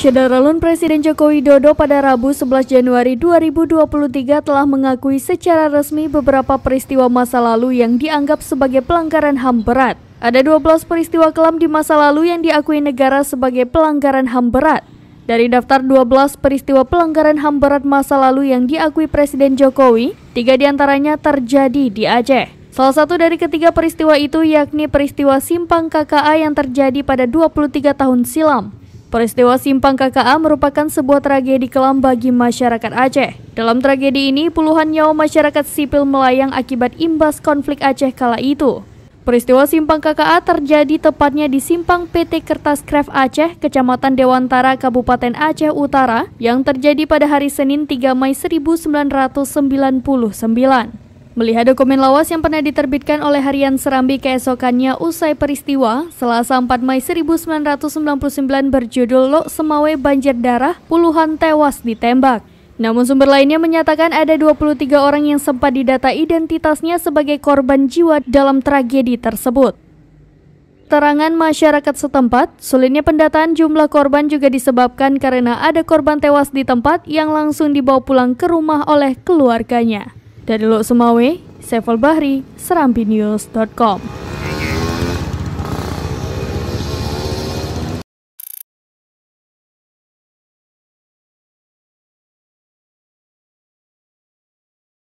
Syedaralun Presiden Joko Widodo pada Rabu 11 Januari 2023 telah mengakui secara resmi beberapa peristiwa masa lalu yang dianggap sebagai pelanggaran HAM berat. Ada 12 peristiwa kelam di masa lalu yang diakui negara sebagai pelanggaran HAM berat. Dari daftar 12 peristiwa pelanggaran HAM berat masa lalu yang diakui Presiden Jokowi, tiga diantaranya terjadi di Aceh. Salah satu dari ketiga peristiwa itu yakni peristiwa Simpang KKA yang terjadi pada 23 tahun silam. Peristiwa Simpang KKA merupakan sebuah tragedi kelam bagi masyarakat Aceh. Dalam tragedi ini, puluhan nyawa masyarakat sipil melayang akibat imbas konflik Aceh kala itu. Peristiwa Simpang KKA terjadi tepatnya di Simpang PT Kertas Kref Aceh, Kecamatan Dewantara, Kabupaten Aceh Utara, yang terjadi pada hari Senin 3 Mei 1999. Melihat dokumen lawas yang pernah diterbitkan oleh Harian Serambi keesokannya usai peristiwa, Selasa 4 Mei 1999 berjudul Lok Semawe Banjir Darah, puluhan tewas ditembak. Namun sumber lainnya menyatakan ada 23 orang yang sempat didata identitasnya sebagai korban jiwa dalam tragedi tersebut. Terangan masyarakat setempat, sulitnya pendataan jumlah korban juga disebabkan karena ada korban tewas di tempat yang langsung dibawa pulang ke rumah oleh keluarganya. Dari Lok Sumawe, Sevel Bahri, serambinews.com.